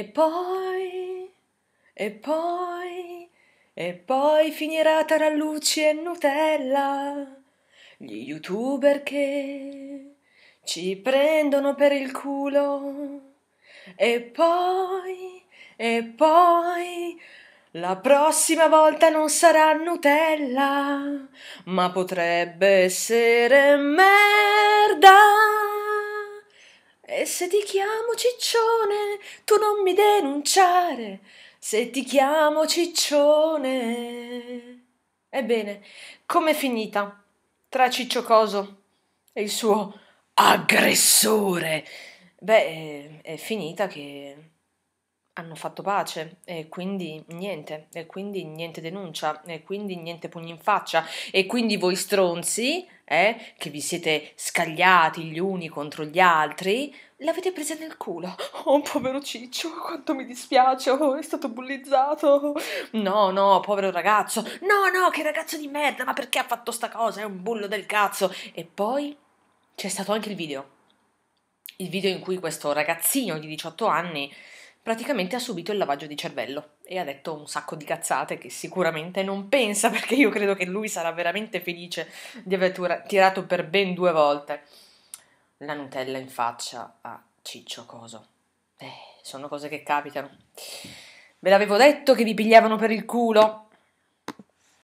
E poi, e poi, e poi finirà tra luci e Nutella, gli youtuber che ci prendono per il culo. E poi, e poi, la prossima volta non sarà Nutella, ma potrebbe essere merda. Se ti chiamo ciccione, tu non mi denunciare. Se ti chiamo ciccione. Ebbene, com'è finita? Tra Ciccio Coso e il suo aggressore. Beh, è finita che hanno fatto pace e quindi niente, e quindi niente denuncia, e quindi niente pugni in faccia, e quindi voi stronzi, eh, che vi siete scagliati gli uni contro gli altri, l'avete presa nel culo. Oh, povero Ciccio, quanto mi dispiace, oh, è stato bullizzato. No, no, povero ragazzo, no, no, che ragazzo di merda, ma perché ha fatto sta cosa? È un bullo del cazzo. E poi c'è stato anche il video. Il video in cui questo ragazzino di 18 anni praticamente ha subito il lavaggio di cervello e ha detto un sacco di cazzate che sicuramente non pensa perché io credo che lui sarà veramente felice di aver tura- tirato per ben due volte la Nutella in faccia a Ciccio Coso. Eh, sono cose che capitano. Ve l'avevo detto che vi pigliavano per il culo?